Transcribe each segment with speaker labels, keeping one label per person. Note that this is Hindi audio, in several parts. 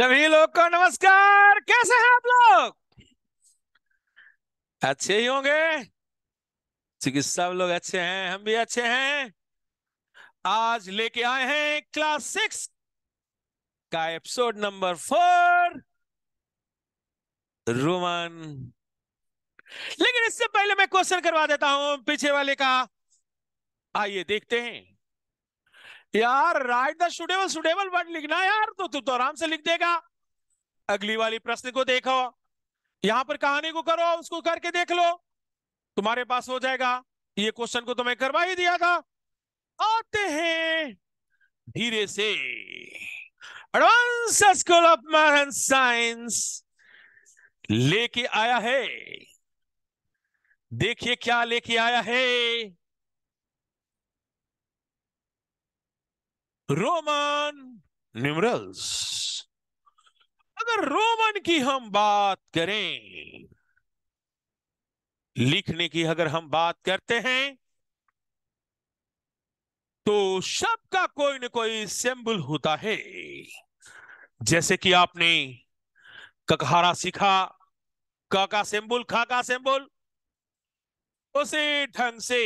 Speaker 1: सभी लोग को नमस्कार कैसे हैं आप लोग अच्छे ही होंगे चिकित्सा लोग अच्छे हैं हम भी अच्छे हैं आज लेके आए हैं क्लास सिक्स का एपिसोड नंबर फोर रोमन लेकिन इससे पहले मैं क्वेश्चन करवा देता हूं पीछे वाले का आइए देखते हैं यार write the suitable suitable word लिखना यार तो तू तो आराम से लिख देगा अगली वाली प्रश्न को देखो यहां पर कहानी को करो उसको करके देख लो तुम्हारे पास हो जाएगा ये क्वेश्चन को तुम्हें तो करवा ही दिया था आते हैं धीरे से advance school of math and science लेके आया है देखिए क्या लेके आया है रोमन न्यूमरल्स अगर रोमन की हम बात करें लिखने की अगर हम बात करते हैं तो शब्द का कोई ना कोई सिंबल होता है जैसे कि आपने ककहारा सीखा क का सिंबल खा का सिंबल उसी ढंग से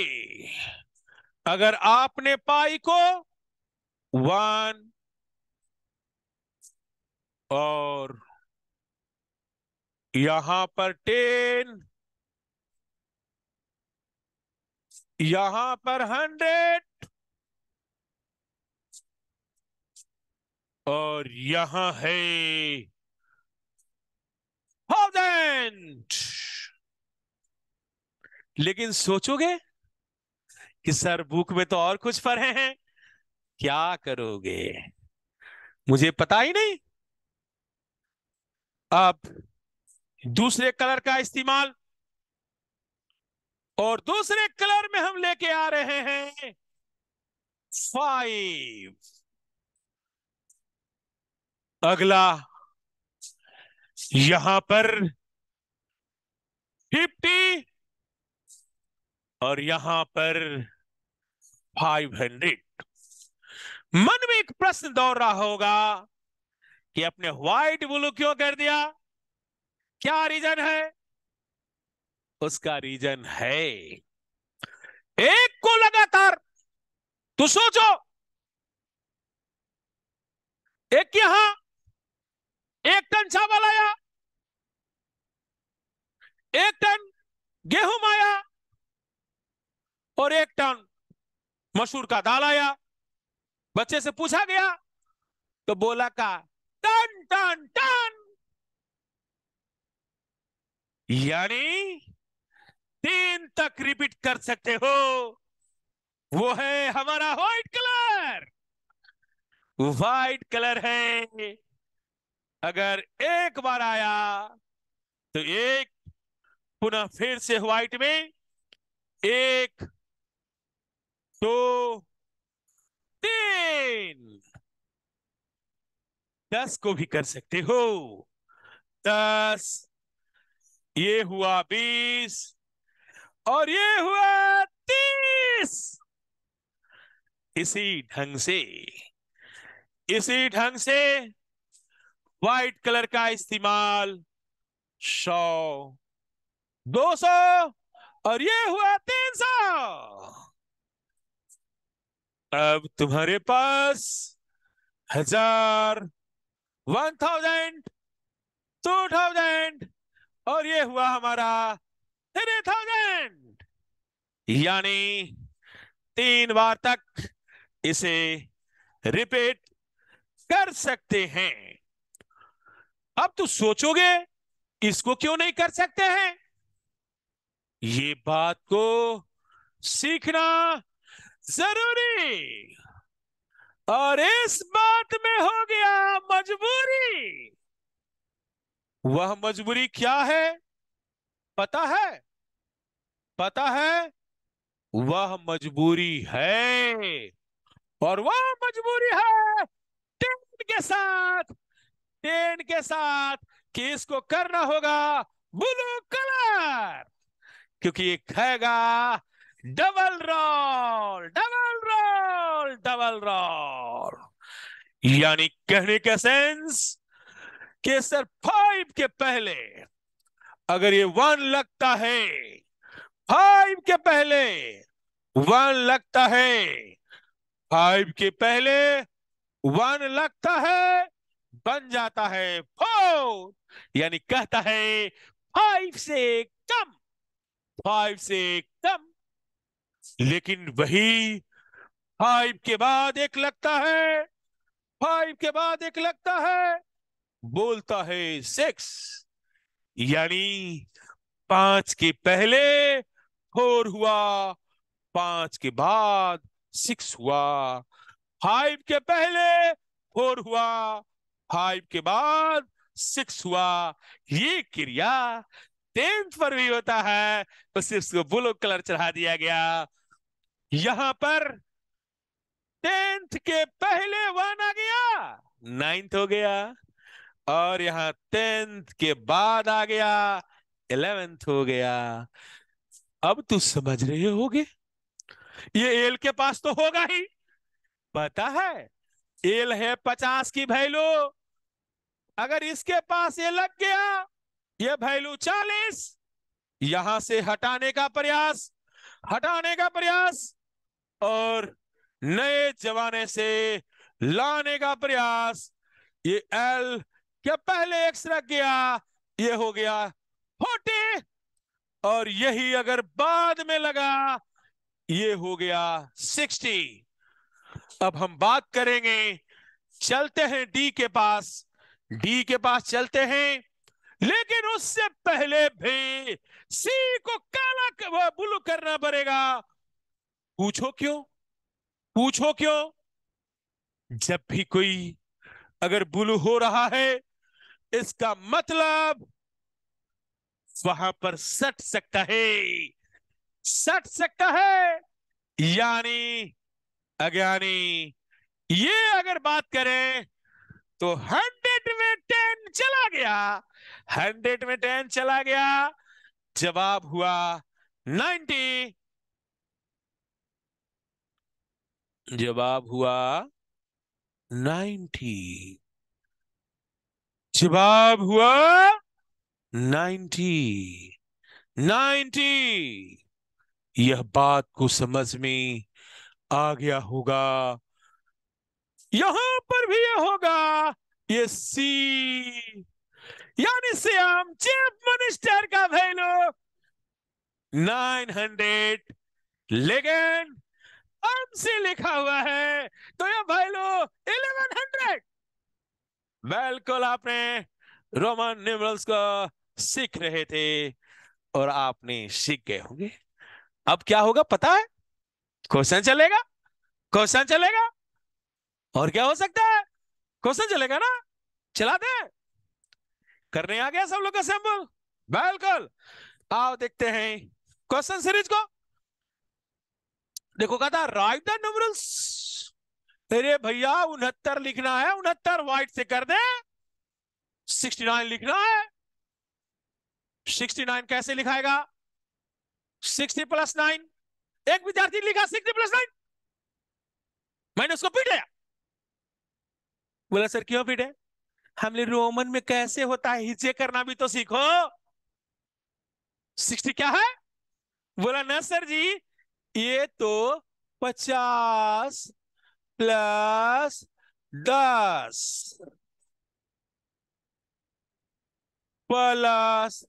Speaker 1: अगर आपने पाई को वन और यहां पर टेन यहां पर हंड्रेड और यहां है थाउजेंड लेकिन सोचोगे कि सर बुक में तो और कुछ पढ़े हैं क्या करोगे मुझे पता ही नहीं अब दूसरे कलर का इस्तेमाल और दूसरे कलर में हम लेके आ रहे हैं फाइव अगला यहां पर फिफ्टी और यहां पर फाइव हंड्रेड मन में एक प्रश्न दौड़ रहा होगा कि अपने व्हाइट ब्लू क्यों कर दिया क्या रीजन है उसका रीजन है एक को लगातार तू तो सोचो एक यहां एक टन चावल आया एक टन गेहूं आया और एक टन मसूर का दाल आया बच्चे से पूछा गया तो बोला का टन टन टन यानी तीन तक रिपीट कर सकते हो वो है हमारा व्हाइट कलर व्हाइट कलर है अगर एक बार आया तो एक पुनः फिर से व्हाइट में एक दो दस को भी कर सकते हो दस ये हुआ बीस और ये हुआ तीस इसी ढंग से इसी ढंग से व्हाइट कलर का इस्तेमाल सौ दो सौ और ये हुआ तीन सौ अब तुम्हारे पास हजार वन थाउजेंड टू थाउजेंड और ये हुआ हमारा थ्री थाउजेंड यानी तीन बार तक इसे रिपीट कर सकते हैं अब तो सोचोगे इसको क्यों नहीं कर सकते हैं ये बात को सीखना जरूरी और इस बात में हो गया मजबूरी वह मजबूरी क्या है पता है पता है वह मजबूरी है और वह मजबूरी है टेंट के साथ टेंट के साथ कि इसको करना होगा ब्लू कलर क्योंकि ये खाएगा double role double role double role यानी कहने का सेंस कि सर फाइव के पहले अगर ये वन लगता है फाइव के पहले वन लगता है फाइव के पहले वन लगता है बन जाता है फोर यानी कहता है फाइव से कम फाइव से कम लेकिन वही फाइव के बाद एक लगता है फाइव के बाद एक लगता है बोलता है सिक्स यानी पांच के पहले फोर हुआ पांच के बाद सिक्स हुआ फाइव के पहले फोर हुआ फाइव के बाद सिक्स हुआ ये क्रिया टेंथ पर भी होता है तो सिर्फ ब्लू कलर चढ़ा दिया गया यहां पर टेंथ के पहले वन आ गया नाइन्थ हो गया और यहां टेंथ के बाद आ गया इलेवेंथ हो गया अब तू समझ रहे होगे ये एल के पास तो होगा ही पता है एल है पचास की वैल्यू अगर इसके पास ये लग गया ये वैल्यू चालीस यहां से हटाने का प्रयास हटाने का प्रयास और नए जमाने से लाने का प्रयास ये एल क्या पहले रख किया ये हो गया फोर्टी और यही अगर बाद में लगा ये हो गया सिक्सटी अब हम बात करेंगे चलते हैं डी के पास डी के पास चलते हैं लेकिन उससे पहले भी सी को काला ब्लू करना पड़ेगा पूछो क्यों पूछो क्यों जब भी कोई अगर बुल हो रहा है इसका मतलब वहां पर सट सकता है सट सकता है यानी अज्ञानी ये अगर बात करें तो हंड्रेड में टेन चला गया हंड्रेड में टेन चला गया जवाब हुआ नाइन्टी जवाब हुआ नाइन्टी जवाब हुआ नाइन्टी नाइन्टी यह बात को समझ में आ गया होगा यहां पर भी यह होगा ये सी यानी श्याम चीफ मिनिस्टर का वैल्यू नाइन हंड्रेड लेकिन आर्म से लिखा हुआ है तो ये भाई लो इलेवन हंड्रेड बिल्कुल आपने रोमन न्यूमरल्स को सीख रहे थे और आपने सीख गए होंगे अब क्या होगा पता है क्वेश्चन चलेगा क्वेश्चन चलेगा और क्या हो सकता है क्वेश्चन चलेगा ना चला दे करने आ गया सब लोग का सैंपल बिल्कुल आओ देखते हैं क्वेश्चन सीरीज को देखो कहता राइट द नंबर्स तेरे भैया उनहत्तर लिखना है उनहत्तर व्हाइट से कर दे सिक्सटी नाइन लिखना है सिक्सटी नाइन कैसे लिखाएगा सिक्सटी प्लस नाइन एक विद्यार्थी लिखा सिक्सटी प्लस नाइन मैंने उसको पीट लिया बोला सर क्यों पीटे हमने रोमन में कैसे होता है हिचे करना भी तो सीखो सिक्सटी क्या है बोला ना सर जी ये तो पचास प्लस दस प्लस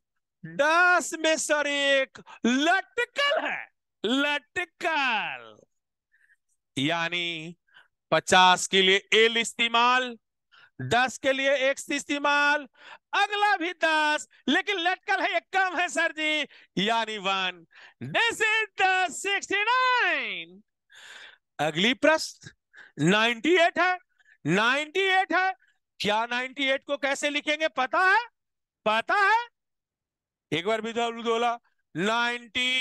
Speaker 1: दस में सर एक लटकल है लटकल यानी पचास के लिए एल इस्तेमाल दस के लिए एक इस्तेमाल अगला भी दस लेकिन लटकल है एक कम है सर जी यानी one this is sixty nine अगली प्रश्न नाइन्टी एट है नाइन्टी एट है क्या नाइन्टी एट को कैसे लिखेंगे पता है पता है एक बार भी बोला नाइन्टी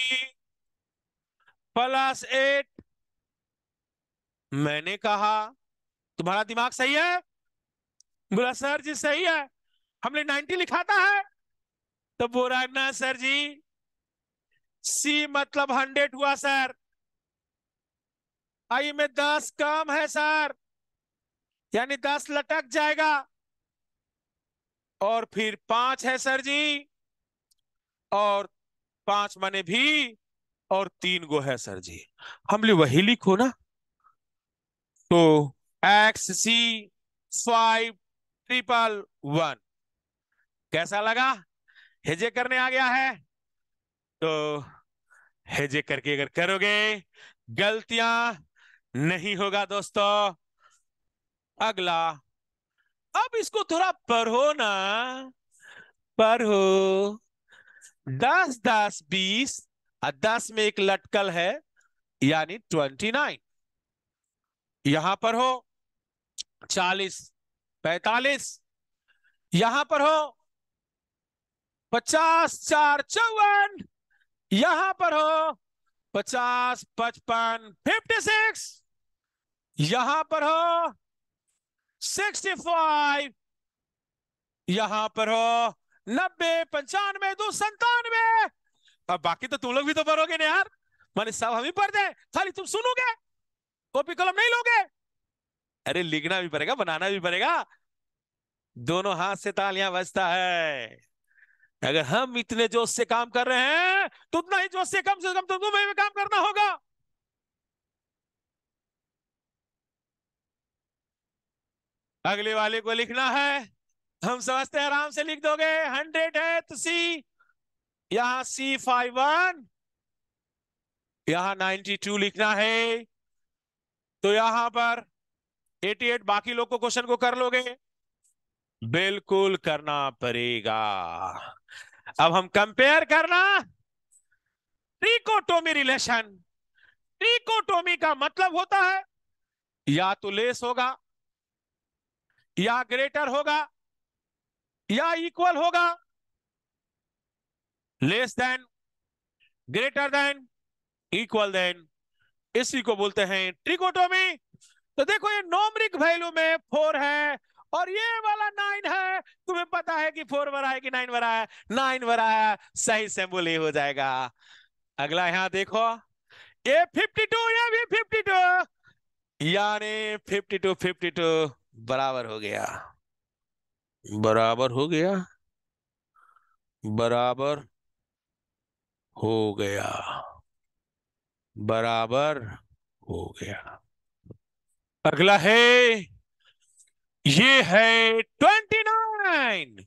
Speaker 1: प्लस एट मैंने कहा तुम्हारा दिमाग सही है बोला सर जी सही है हमने नाइन्टी लिखा था है तो बोला ना सर जी सी मतलब हंड्रेड हुआ सर आई में दस कम है सर यानी दस लटक जाएगा और फिर पांच है सर जी और पांच मने भी और तीन गो है सर जी हमने वही लिखो ना तो X C five triple one कैसा लगा हेजे करने आ गया है तो हेजे करके अगर करोगे गलतियां नहीं होगा दोस्तों अगला अब इसको थोड़ा पढ़ो ना पढ़ो दस दस बीस दस में एक लटकल है यानी ट्वेंटी नाइन यहां पर हो चालीस पैतालीस यहां पर हो पचास चार चौवन यहां पर हो पचास पचपन फिफ्टी सिक्स यहां पर हो सिक्सटी फाइव यहां पर हो नब्बे पंचानवे दो संतानवे अब बाकी तो तुम लोग भी तो पढ़ोगे ना यार माने सब हम ही पढ़ खाली तुम सुनोगे कॉपी कलम नहीं लोगे अरे लिखना भी पड़ेगा बनाना भी पड़ेगा दोनों हाथ से तालियां बजता है अगर हम इतने जोश से काम कर रहे हैं तो उतना ही जोश से कम से कम तुमको भी काम करना होगा अगले वाले को लिखना है हम समझते हैं आराम से लिख दोगे हंड्रेड है तो सी यहां सी फाइव वन यहां नाइन्टी टू लिखना है तो यहां पर 88 बाकी लोग को क्वेश्चन को कर लोगे बिल्कुल करना पड़ेगा अब हम कंपेयर करना ट्रिकोटोमी रिलेशन ट्रिकोटोमी का मतलब होता है या तो लेस होगा या ग्रेटर होगा या इक्वल होगा less than greater than equal than इसी को बोलते हैं ट्रिकोटोमी तो देखो ये नोमरिक वैल्यू में फोर है और ये वाला नाइन है तुम्हें पता है कि फोर वरा है कि नाइन वरा है नाइन बरा है सही से हो जाएगा अगला यहां देखो ये फिफ्टी टू ये भी फिफ्टी टू यानी फिफ्टी टू फिफ्टी टू बराबर हो गया बराबर हो गया बराबर हो गया बराबर हो गया अगला है ये है ट्वेंटी नाइन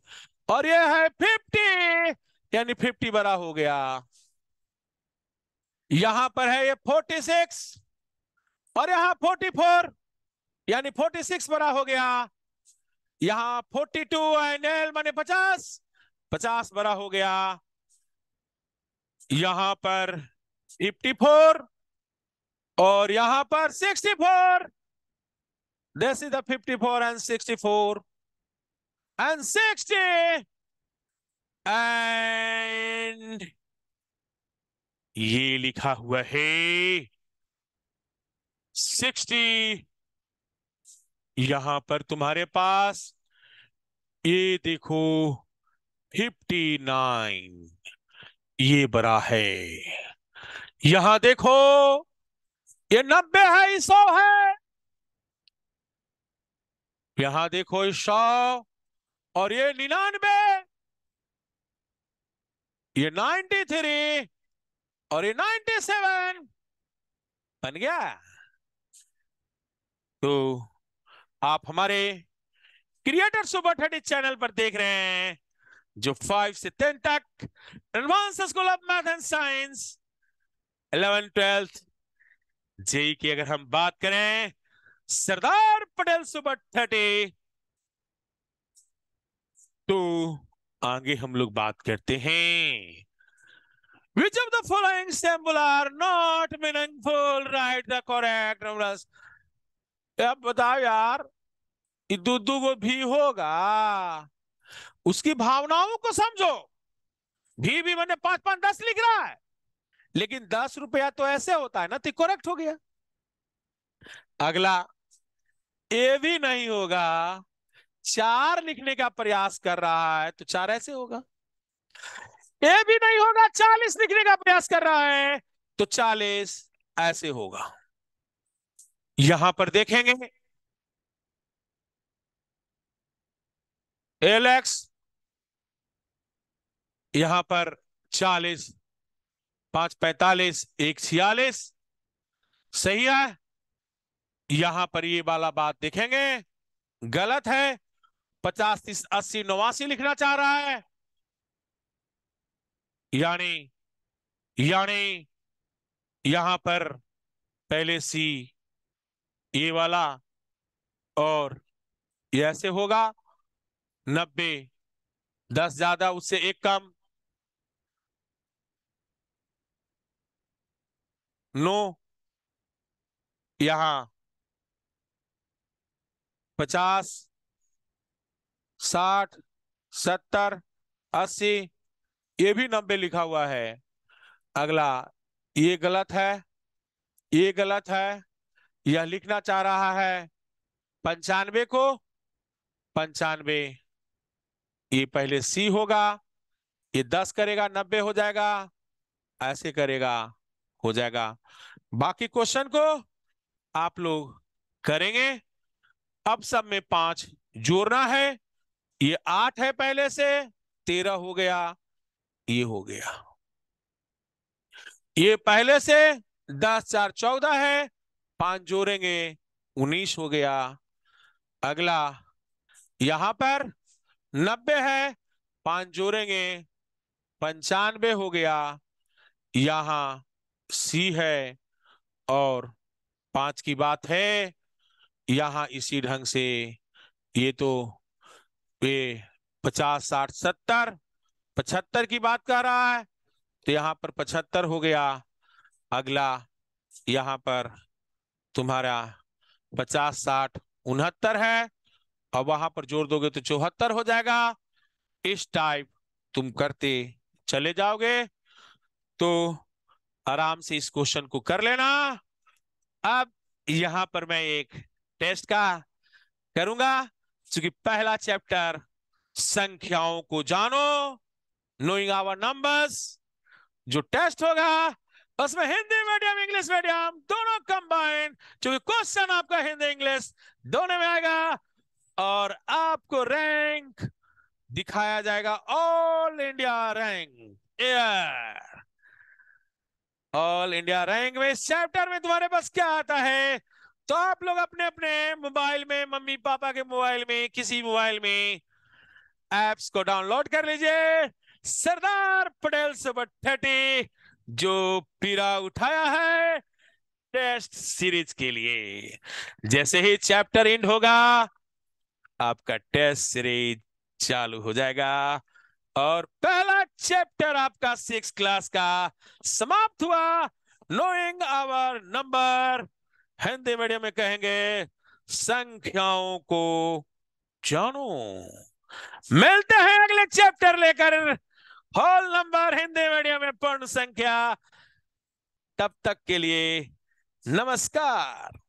Speaker 1: और ये है फिफ्टी यानी फिफ्टी बड़ा हो गया यहां पर है ये फोर्टी सिक्स और यहां फोर्टी फोर यानी फोर्टी सिक्स बड़ा हो गया यहां फोर्टी टू एंड एल माने पचास पचास बड़ा हो गया यहां पर फिफ्टी फोर और यहां पर sixty four This is the 54 and 64. And 60. And ये लिखा हुआ है सिक्सटी यहां पर तुम्हारे पास ये देखो फिफ्टी नाइन ये बड़ा है यहां देखो ये नब्बे है सौ है यहां देखो ये सौ और ये निन्यानबे ये नाइन्टी थ्री और ये नाइन्टी सेवन बन गया तो आप हमारे क्रिएटर सुपर थर्टी चैनल पर देख रहे हैं जो फाइव से टेन तक advance school of math and science eleven twelfth JEE की अगर हम बात करें सरदार पटेल सुबह थर्टी तो आगे हम लोग बात करते हैं which of the following symbol are not meaningful write the correct number अब बताओ यार दुदू भी होगा उसकी भावनाओं को समझो भी भी मैंने पांच पांच दस लिख रहा है लेकिन दस रुपया तो ऐसे होता है ना तो करेक्ट हो गया अगला ए भी नहीं होगा चार लिखने का प्रयास कर रहा है तो चार ऐसे होगा ए भी नहीं होगा चालीस लिखने का प्रयास कर रहा है तो चालीस ऐसे होगा यहां पर देखेंगे एलेक्स यहां पर चालीस पांच पैतालीस एक छियालीस सही है यहां पर ये वाला बात देखेंगे गलत है पचास तीस अस्सी नवासी लिखना चाह रहा है यानी यानी यहां पर पहले सी ये वाला और ये ऐसे होगा नब्बे दस ज्यादा उससे एक कम नो यहां पचास साठ सत्तर अस्सी ये भी नब्बे लिखा हुआ है अगला ये गलत है ये गलत है यह लिखना चाह रहा है पंचानवे को पंचानवे ये पहले सी होगा ये दस करेगा नब्बे हो जाएगा ऐसे करेगा हो जाएगा बाकी क्वेश्चन को आप लोग करेंगे अब सब में पांच जोड़ना है ये आठ है पहले से तेरह हो गया ये हो गया ये पहले से दस चार चौदह है पांच जोड़ेंगे उन्नीस हो गया अगला यहां पर नब्बे है पांच जोड़ेंगे पंचानबे हो गया यहाँ सी है और पांच की बात है यहाँ इसी ढंग से ये तो ये पचास साठ सत्तर पचहत्तर की बात कर रहा है तो यहाँ पर पचहत्तर हो गया अगला यहाँ पर तुम्हारा पचास साठ उनहत्तर है और वहां पर जोड़ दोगे तो चौहत्तर हो जाएगा इस टाइप तुम करते चले जाओगे तो आराम से इस क्वेश्चन को कर लेना अब यहां पर मैं एक टेस्ट का करूंगा क्योंकि पहला चैप्टर संख्याओं को जानो नोइंग आवर नंबर्स जो टेस्ट होगा उसमें हिंदी मीडियम इंग्लिश मीडियम दोनों कंबाइन क्योंकि क्वेश्चन आपका हिंदी इंग्लिश दोनों में आएगा और आपको रैंक दिखाया जाएगा all India rank AIR all India rank में चैप्टर में तुम्हारे पास क्या आता है तो आप लोग अपने अपने मोबाइल में मम्मी पापा के मोबाइल में किसी मोबाइल में एप्स को डाउनलोड कर लीजिए सरदार पटेल सुपर थर्टी जो पीरा उठाया है टेस्ट सीरीज के लिए जैसे ही चैप्टर एंड होगा आपका टेस्ट सीरीज चालू हो जाएगा और पहला चैप्टर आपका सिक्स क्लास का समाप्त हुआ knowing our number Hindi medium में कहेंगे संख्याओं को जानो मिलते हैं अगले चैप्टर लेकर हॉल नंबर हिंदी मीडियम में पूर्ण संख्या तब तक के लिए नमस्कार